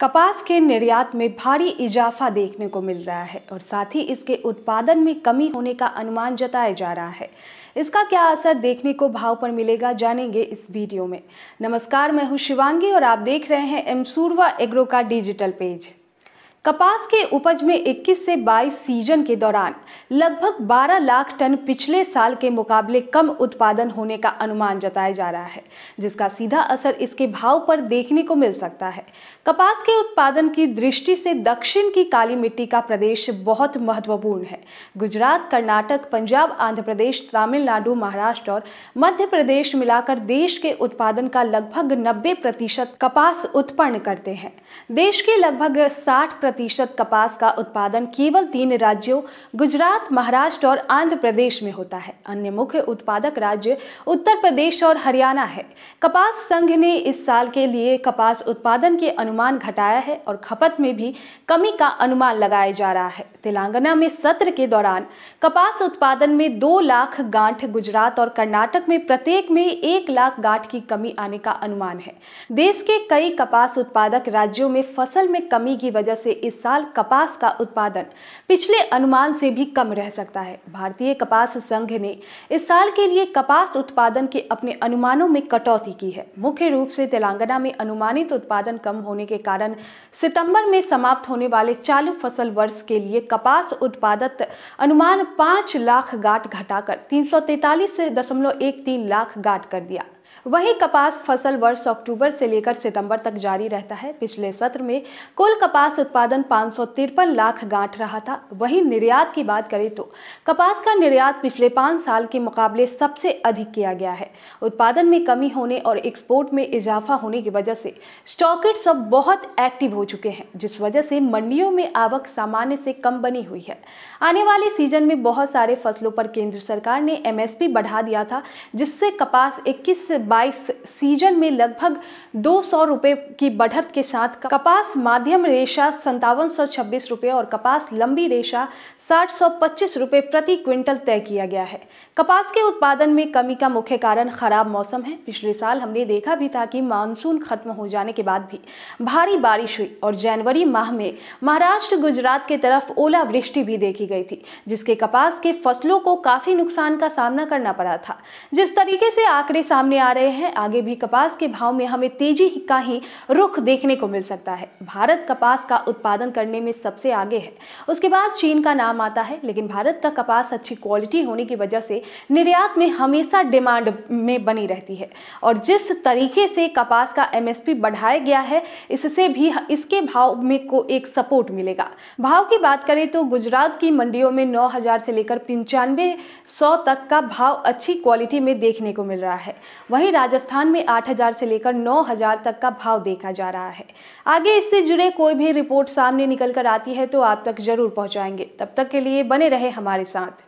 कपास के निर्यात में भारी इजाफा देखने को मिल रहा है और साथ ही इसके उत्पादन में कमी होने का अनुमान जताया जा रहा है इसका क्या असर देखने को भाव पर मिलेगा जानेंगे इस वीडियो में नमस्कार मैं हूं शिवांगी और आप देख रहे हैं एमसूरवा एग्रो का डिजिटल पेज कपास के उपज में 21 से 22 सीजन के दौरान लगभग 12 लाख टन पिछले साल के मुकाबले कम उत्पादन होने का अनुमान जताया जा रहा है जिसका सीधा असर इसके भाव पर देखने को मिल सकता है कपास के उत्पादन की दृष्टि से दक्षिण की काली मिट्टी का प्रदेश बहुत महत्वपूर्ण है गुजरात कर्नाटक पंजाब आंध्र प्रदेश तमिलनाडु महाराष्ट्र और मध्य प्रदेश मिलाकर देश के उत्पादन का लगभग नब्बे कपास उत्पन्न करते हैं देश के लगभग साठ प्रतिशत कपास का उत्पादन केवल तीन राज्यों गुजरात महाराष्ट्र और आंध्र प्रदेश में होता है अन्य मुख्य उत्पादक राज्य उत्तर प्रदेश और हरियाणा है कपास संघ ने इस साल के लिए कपास उत्पादन के अनुमान घटाया है और खपत में भी कमी का अनुमान लगाया जा रहा है तेलंगाना में सत्र के दौरान कपास उत्पादन में दो लाख गांठ गुजरात और कर्नाटक में प्रत्येक में एक लाख गांठ की कमी आने का अनुमान है देश के कई कपास उत्पादक राज्यों में फसल में कमी की वजह से इस साल कपास का उत्पादन पिछले अनुमान से भी कम रह सकता है भारतीय कपास संघ ने इस साल के लिए कपास उत्पादन के अपने अनुमानों में कटौती की है मुख्य रूप से तेलंगाना में अनुमानित उत्पादन कम होने के कारण सितंबर में समाप्त होने वाले चालू फसल वर्ष के लिए कपास उत्पादक अनुमान पांच लाख गाट घटाकर तीन लाख गाट कर दिया वही कपास फसल वर्ष अक्टूबर से लेकर सितंबर तक जारी रहता है पिछले सत्र में कुल कपास उत्पादन पाँच लाख गांठ रहा था वहीं निर्यात की बात करें तो कपास का निर्यात पिछले पाँच साल के मुकाबले सबसे अधिक किया गया है उत्पादन में कमी होने और एक्सपोर्ट में इजाफा होने की वजह से स्टॉकेट सब बहुत एक्टिव हो चुके हैं जिस वजह से मंडियों में आवक सामान्य से कम बनी हुई है आने वाले सीजन में बहुत सारे फसलों पर केंद्र सरकार ने एमएसपी बढ़ा दिया था जिससे कपास इक्कीस से 22 सीजन में लगभग दो सौ की बढ़त के साथ कपास माध्यम रेशा संतावन सौ और कपास लंबी रेशा साठ सौ पच्चीस रुपये प्रति क्विंटल तय किया गया है कपास के उत्पादन में कमी का मुख्य कारण खराब मौसम है पिछले साल हमने देखा भी था कि मानसून खत्म हो जाने के बाद भी भारी बारिश हुई और जनवरी माह में महाराष्ट्र गुजरात के तरफ ओलावृष्टि भी देखी गई थी जिसके कपास के फसलों को काफी नुकसान का सामना करना पड़ा था जिस तरीके से आंकड़े सामने आ रहे हैं आगे भी कपास के भाव में हमें तेजी का ही रुख देखने को मिल सकता है भारत कपास का उत्पादन करने में सबसे आगे है उसके बाद चीन का नाम आता है लेकिन भारत का कपास अच्छी क्वालिटी होने की वजह से निर्यात में हमेशा डिमांड में बनी रहती है और जिस तरीके से कपास का एम बढ़ाया गया है इससे भी इसके भाव में को एक सपोर्ट मिलेगा भाव की बात करें तो गुजरात की मंडियों में नौ से लेकर पंचानवे सौ तक का भाव अच्छी क्वालिटी में देखने को मिल रहा है वहीं राजस्थान में 8000 से लेकर 9000 तक का भाव देखा जा रहा है आगे इससे जुड़े कोई भी रिपोर्ट सामने निकल कर आती है तो आप तक जरूर पहुंचाएंगे तब तक के लिए बने रहे हमारे साथ